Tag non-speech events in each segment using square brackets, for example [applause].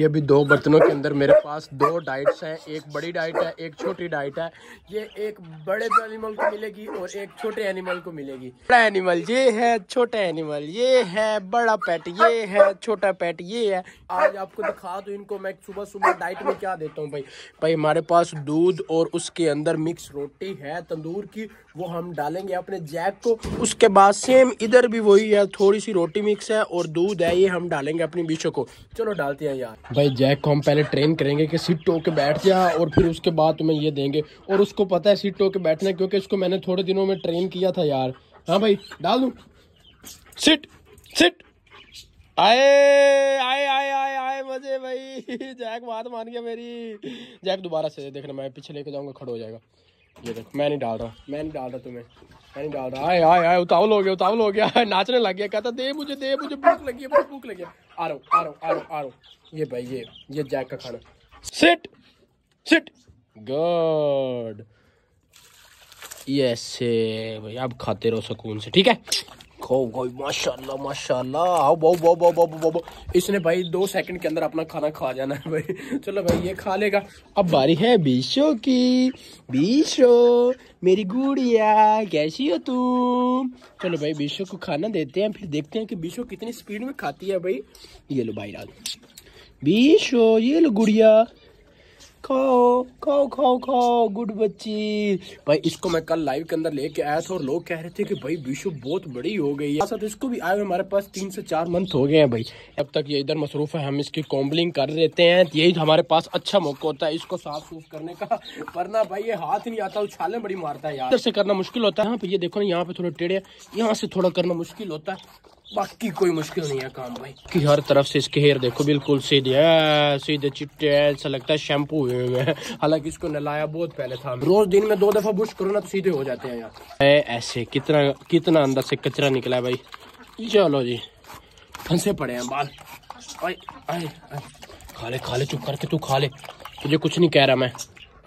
ये भी दो बर्तनों के अंदर मेरे पास दो डाइट्स हैं एक बड़ी डाइट है एक छोटी डाइट है ये एक बड़े एनिमल को मिलेगी और एक छोटे एनिमल को मिलेगी बड़ा एनिमल ये है छोटा एनिमल ये है बड़ा पेट ये है छोटा पेट ये है आज आपको दिखा दो इनको मैं सुबह सुबह डाइट में क्या देता हूँ भाई भाई हमारे पास दूध और उसके अंदर मिक्स रोटी है तंदूर की वो हम डालेंगे अपने जैक को उसके बाद सेम इधर भी वही है थोड़ी सी रोटी मिक्स है और दूध है ये हम डालेंगे अपनी बीचों को चलो डालते हैं यार भाई जैक को हम पहले ट्रेन करेंगे कि सीट टो के बैठ जा और फिर उसके बाद तुम्हें ये देंगे और उसको पता है सीट टो के बैठना क्योंकि उसको मैंने थोड़े दिनों में ट्रेन किया था यार हाँ भाई डाल दू सिट सिट आए आए आए आए आए मजे भाई जैक [laughs] बात मान गया मेरी जैक दोबारा से देखना मैं पीछे लेके जाऊंगा खड़ा हो जाएगा ये देखो मैं नहीं डाल रहा मैं नहीं डाल रहा तुम्हें मैं नहीं डाल रहा आए आए आए उतावल हो गया उतावल हो गया [laughs] नाचने लग गया कहता दे मुझे दे मुझे भूख लगी है बहुत भूख लगी है आ रहा आ रहा आ रहा आ रहा ये भाई ये ये जैक का खाना सिट सिट गुड यस भाई अब खाते रहो सुकून से ठीक है देखो भाई माशाल्लाह माशाल्लाह आओ बहु बहु बहु बहु बहु इसने भाई दो सेकंड के अंदर अपना खाना खा जाना है भाई चलो भाई ये खा लेगा अब बारी है बीशो की बीशो मेरी गुड़िया कैसी हो तू चलो भाई बीशो को खाना देते हैं फिर देखते हैं कि बीशो कितनी स्पीड में खाती है भाई ये लो भाई राजो ये लो गुड़िया खाओ खाओ खाओ खाओ गुड बच्ची भाई इसको मैं कल लाइव के अंदर लेके आया था और लोग कह रहे थे कि भाई विशु बहुत बड़ी हो गई है इसको भी आए हमारे पास तीन से चार मंथ हो गए हैं भाई अब तक ये इधर मसरूफ है हम इसकी कॉम्बलिंग कर देते हैं यही हमारे पास अच्छा मौका होता है इसको साफ सूफ करने का वरना भाई ये हाथ नहीं आता उछाले बड़ी मारता है यार से करना मुश्किल होता है यहाँ पे ये देखो ना यहाँ पे थोड़ा टेढ़े यहाँ से थोड़ा करना मुश्किल होता है बाकी कोई मुश्किल नहीं है काम भाई कि हर तरफ से इसके हेयर देखो बिल्कुल सीधे सीधे चिट्टे ऐसा लगता है शैम्पू हुए हुए हैं हालांकि इसको नलाया बहुत पहले था रोज दिन में दो दफा बुश करो ना तो सीधे हो जाते हैं यार ऐसे कितना कितना अंदर से कचरा निकला है भाई चलो जी फंसे पड़े हैं बाल आए, आए, आए। खा ले खा ले चुप करके तू खा ले तुझे कुछ नहीं कह रहा मैं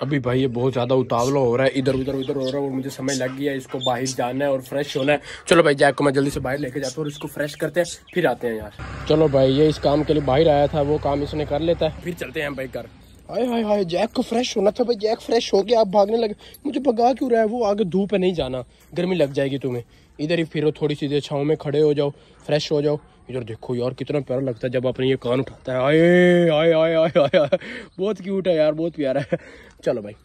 अभी भाई ये बहुत ज़्यादा उतावला हो रहा है इधर उधर उधर हो रहा है और मुझे समय लग गया है इसको बाहर जाना है और फ्रेश होना है चलो भाई जैक को मैं जल्दी से बाहर लेके जाता हूँ और इसको फ्रेश करते हैं फिर आते हैं यार चलो भाई ये इस काम के लिए बाहर आया था वो काम इसने कर लेता है फिर चलते हैं भाई घर हाय हाय हाय जैक को फ्रेश होना था भाई जैक फ्रेश हो गया आप भागने लगे मुझे भगा क्यों रहा है वो आगे धूप है नहीं जाना गर्मी लग जाएगी तुम्हें इधर ही फिरो थोड़ी सी देर छाँव में खड़े हो जाओ फ्रेश हो जाओ इधर देखो यार कितना प्यारा लगता है जब अपने ये कान उठाता है आए आए आए आए आए, बहुत क्यूट है यार बहुत प्यारा है चलो भाई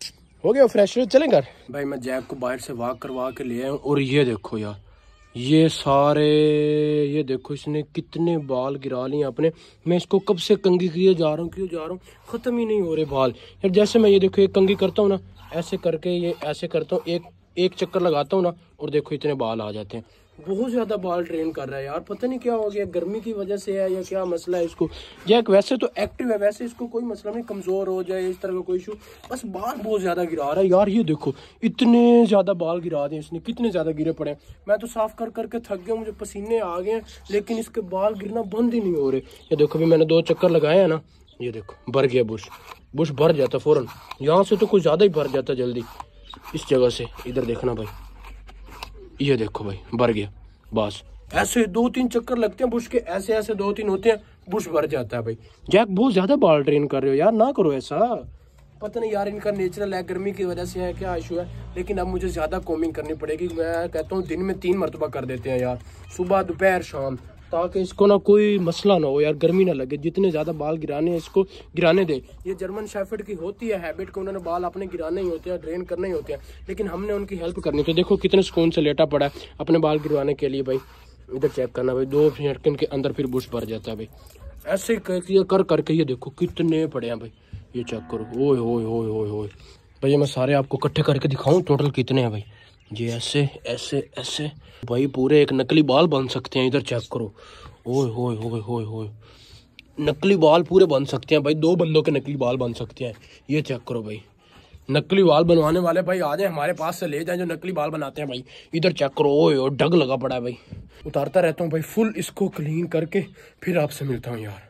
हो गया फ्रेश चलें घर भाई मैं जैक को बाहर से वाक करवा के ले आया और ये देखो यार ये सारे ये देखो इसने कितने बाल गिरा लिए अपने मैं इसको कब से कंगी किए जा रहा हूँ क्यों जा रहा हूँ ख़त्म ही नहीं हो रहे बाल यार जैसे मैं ये देखो एक कंगी करता हूँ ना ऐसे करके ये ऐसे करता हूँ एक एक चक्कर लगाता हूँ ना और देखो इतने बाल आ जाते हैं बहुत ज़्यादा बाल ट्रेन कर रहा है यार पता नहीं क्या हो गया गर्मी की वजह से है या क्या मसला है इसको जैक वैसे तो एक्टिव है वैसे इसको कोई मसला नहीं कमज़ोर हो जाए इस तरह का कोई इशू बस बाल बहुत ज़्यादा गिरा रहा है यार ये देखो इतने ज़्यादा बाल गिरा दें इसने कितने ज़्यादा गिरे पड़े मैं तो साफ़ कर करके थक गया मुझे पसीने आ गए हैं लेकिन इसके बाल गिरना बंद ही नहीं हो रहे ये देखो अभी मैंने दो चक्कर लगाए हैं ना ये देखो भर गया बुश बुश भर जाता फ़ौरन यहाँ से तो कुछ ज़्यादा ही भर जाता जल्दी इस जगह से इधर देखना भाई ये देखो भाई भर गया बस ऐसे दो तीन चक्कर लगते हैं बुश के ऐसे ऐसे दो तीन होते हैं बुश भर जाता है भाई जैक बहुत ज्यादा बाल ट्रेन कर रहे हो यार ना करो ऐसा पता नहीं यार इनका नेचुरल है गर्मी की वजह से है क्या इशू है लेकिन अब मुझे ज़्यादा कॉमिंग करनी पड़ेगी मैं कहता हूँ दिन में तीन मरतबा कर देते हैं यार सुबह दोपहर शाम ताकि इसको ना कोई मसला ना हो यार गर्मी ना लगे जितने ज़्यादा बाल गिराने हैं इसको गिराने दे ये जर्मन शेफर्ड की होती है हैबिट को उन्होंने बाल अपने गिराने ही होते हैं ड्रेन करने ही होते हैं लेकिन हमने उनकी हेल्प करनी तो देखो कितने सुकून से लेटा पड़ा है अपने बाल गिरवाने के लिए भाई इधर चेक करना भाई दो सेकंड के अंदर फिर बुश भर जाता है भाई ऐसे कर करके ये देखो कितने पड़े हैं भाई ये चेक करो ओ हो भाई मैं सारे आपको इकट्ठे करके दिखाऊं टोटल कितने हैं भाई ये ऐसे ऐसे ऐसे भाई पूरे एक नकली बाल बन सकते हैं इधर चेक करो ओए होए होए होए होए नकली बाल पूरे बन सकते हैं भाई दो बंदों के नकली बाल बन सकते हैं ये चेक करो भाई नकली बाल बनवाने वाले भाई आ जाए हमारे पास से ले जाए जो नकली बाल बनाते हैं भाई इधर चेक करो ओए ओ डग लगा पड़ा है भाई उतारता रहता हूँ भाई फुल इसको क्लीन करके फिर आपसे मिलता हूँ यार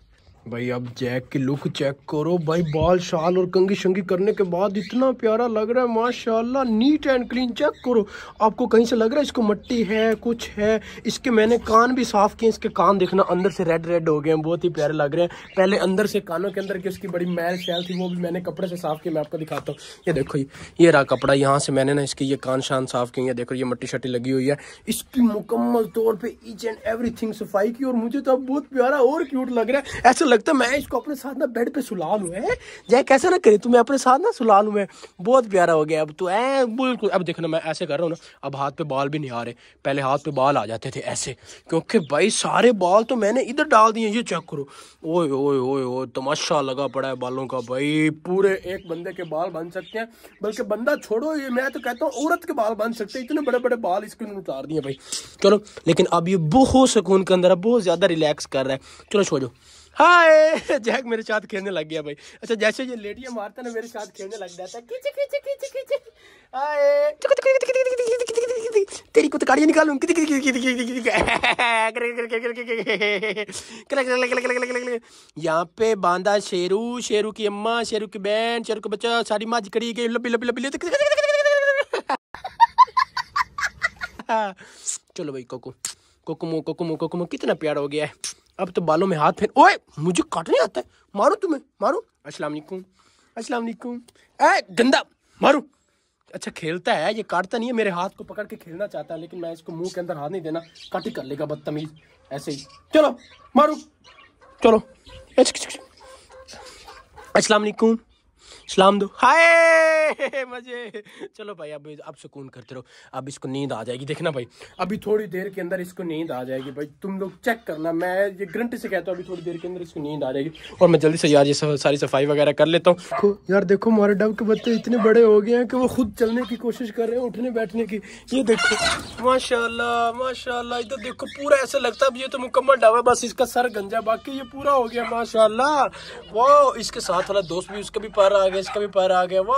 भाई अब जैक की लुक चेक करो भाई बाल शाल और कंगी शंगी करने के बाद इतना प्यारा लग रहा है माशाल्लाह नीट एंड क्लीन चेक करो आपको कहीं से लग रहा है इसको मट्टी है कुछ है इसके मैंने कान भी साफ़ किए इसके कान देखना अंदर से रेड रेड हो गए हैं बहुत ही प्यारे लग रहे हैं पहले अंदर से कानों के अंदर की उसकी बड़ी मैल शैल थी वो भी मैंने कपड़े से साफ़ किया मैं आपको दिखाता हूँ ये देखो ये ये रहा कपड़ा यहाँ से मैंने ना इसकी ये कान शान साफ़ किए देखो ये मट्टी शट्टी लगी हुई है इसकी मुकम्मल तौर पर ईच एंड एवरी सफाई की और मुझे तो अब बहुत प्यारा और क्यूट लग रहा है ऐसा लगता है मैं इसको अपने साथ ना बेड पे सुला लू है जय कैसा ना करे तुम्हें अपने साथ ना सुला लू है बहुत प्यारा हो गया अब तो ऐ बिल्कुल अब देखना मैं ऐसे कर रहा हूँ ना अब हाथ पे बाल भी नहीं आ रहे पहले हाथ पे बाल आ जाते थे ऐसे क्योंकि भाई सारे बाल तो मैंने इधर डाल दिए ये चेक करो ओए ओए ओए ओ तमाशा लगा पड़ा है बालों का भाई पूरे एक बंदे के बाल बन सकते हैं बल्कि बंदा छोड़ो ये मैं तो कहता हूँ औरत के बाल बन सकते हैं इतने बड़े बड़े बाल इसके उतार दिए भाई चलो लेकिन अब ये बहुत सुकून के अंदर बहुत ज़्यादा रिलैक्स कर रहा है चलो छोड़ो हाय जैक मेरे साथ खेलने लग गया भाई अच्छा जैसे ये लेडिया मारता ना मेरे साथ खेलने लग जाता है तेरी को तो गाड़ियाँ निकाल यहाँ पे बांधा शेरू शेरू की अम्मा शेरू की बहन शेरू का बच्चा सारी माज करी गई लबी लबी लबी चलो भाई कोको कोकुमो कोकुमो कोकुमो कितना प्यार हो गया है अब तो बालों में हाथ फेर ओए मुझे काट नहीं आता है मारो तुम्हें मारो अस्सलाम वालेकुम अस्सलाम वालेकुम ए गंदा मारो अच्छा खेलता है ये काटता नहीं है मेरे हाथ को पकड़ के खेलना चाहता है लेकिन मैं इसको मुंह के अंदर हाथ नहीं देना काट ही कर लेगा बदतमीज ऐसे ही चलो मारो चलो अस्सलाम वालेकुम सलाम दो हाय मजे चलो भाई अभी अब सुकून करते रहो अब इसको नींद आ जाएगी देखना भाई अभी थोड़ी देर के अंदर इसको नींद आ जाएगी भाई तुम लोग चेक करना मैं ये गारंटी से कहता हूँ अभी थोड़ी देर के अंदर इसको नींद आ जाएगी और मैं जल्दी से यार ये सारी सफाई वगैरह कर लेता हूँ यार देखो हमारे डब के बच्चे इतने बड़े हो गए हैं कि वो खुद चलने की कोशिश कर रहे हैं उठने बैठने की ये देखो माशा माशा इधर देखो पूरा ऐसा लगता है ये तो मुकम्मल डब है बस इसका सर गंजा बाकी ये पूरा हो गया माशा वो इसके साथ वाला दोस्त भी उसका भी पार आ लगेज का भी पर आ गया वो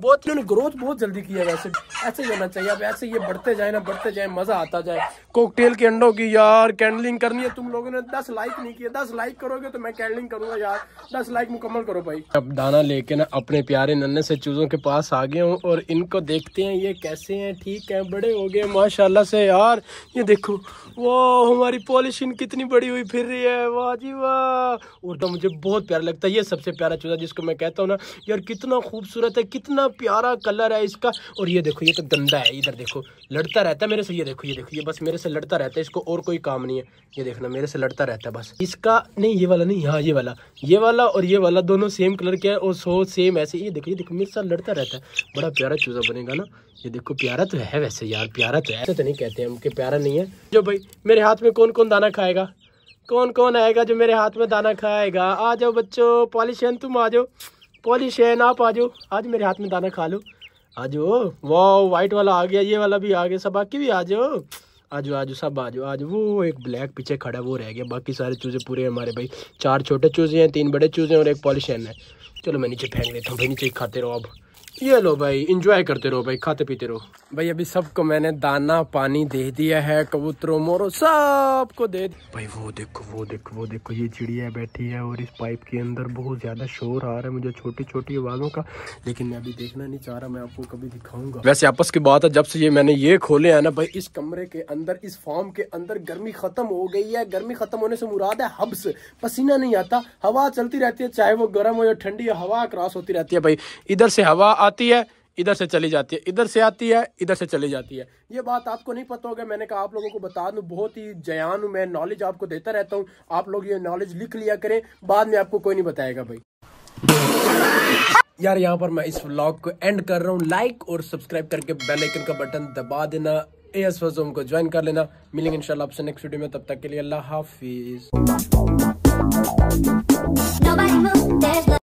बहुत इन्होंने ग्रोथ बहुत जल्दी किया वैसे ऐसे ही होना चाहिए अब ऐसे ये बढ़ते जाए ना बढ़ते जाए मज़ा आता जाए कोकटेल के अंडों की यार कैंडलिंग करनी है तुम लोगों ने दस लाइक नहीं किया दस लाइक करोगे तो मैं कैंडलिंग करूंगा यार दस लाइक मुकम्मल करो भाई अब दाना लेके ना अपने प्यारे नन्हे से चूज़ों के पास आ गए हूँ और इनको देखते हैं ये कैसे हैं ठीक है बड़े हो गए माशाला से यार ये देखो वो हमारी पॉलिशिंग कितनी बड़ी हुई फिर रही है वाह जी वाह और तो मुझे बहुत प्यारा लगता है ये सबसे प्यारा चूज़ा जिसको मैं कहता हूँ ना यार कितना खूबसूरत है कितना कितना प्यारा कलर है इसका और ये देखो ये तो गंदा है इधर देखो लड़ता रहता है मेरे से ये देखो ये देखो ये बस मेरे से लड़ता रहता है इसको और कोई काम नहीं है ये देखना मेरे से लड़ता रहता है बस इसका नहीं ये वाला नहीं हाँ ये वाला ये वाला और ये वाला दोनों सेम कलर के है और सो सेम ऐसे ये देखो ये देखो मेरे साथ लड़ता रहता है बड़ा प्यारा चूज़ा बनेगा ना ये देखो प्यारा तो है वैसे यार प्यारा तो है ऐसे तो नहीं कहते हम कि प्यारा नहीं है जो भाई मेरे हाथ में कौन कौन दाना खाएगा कौन कौन आएगा जो मेरे हाथ में दाना खाएगा आ जाओ बच्चों पॉलिशन तुम आ जाओ कौली शैन आप आ जाओ आज मेरे हाथ में दाना खा लो आज वो वाह वाइट वाला आ गया ये वाला भी आ गया सब बाकी भी आ जाओ आज आज सब आज आज वो एक ब्लैक पीछे खड़ा वो रह गया बाकी सारे चूजे पूरे हैं हमारे भाई चार छोटे चूजे हैं तीन बड़े चूजे हैं और एक पॉलिशन है चलो मैं नीचे फेंक देता हूँ भाई नीचे खाते रहो अब ये लो भाई इंजॉय करते रहो भाई खाते पीते रहो भाई अभी सबको मैंने दाना पानी दे दिया है कबूतरों मोरो सबको दे भाई वो देखो वो देखो वो देखो ये चिड़िया बैठी है और इस पाइप के अंदर बहुत ज्यादा शोर आ रहा है मुझे छोटी छोटी आवाजों का लेकिन मैं अभी देखना नहीं चाह रहा मैं आपको कभी दिखाऊंगा वैसे आपस की बात है जब से ये मैंने ये खोले है ना भाई इस कमरे के अंदर इस फॉर्म के अंदर गर्मी खत्म हो गई है गर्मी खत्म होने से मुराद है हब्स पसीना नहीं आता हवा चलती रहती है चाहे वो गर्म हो या ठंडी हवा क्रॉस होती रहती है भाई इधर से हवा आती है इधर से चली जाती है इधर से आती है इधर से चली जाती है ये बात आपको नहीं पता होगा मैंने कहा आप लोगों को बता दूं बहुत ही जयान हूँ मैं नॉलेज आपको देता रहता हूँ आप लोग ये नॉलेज लिख लिया करें बाद में आपको कोई नहीं बताएगा भाई यार यहाँ पर मैं इस व्लॉग को एंड कर रहा हूँ लाइक और सब्सक्राइब करके बेल आइकन का बटन दबा देना ए एस वजूम को ज्वाइन कर लेना मिलेंगे इंशाल्लाह आपसे नेक्स्ट वीडियो में तब तक के लिए अल्लाह हाफिज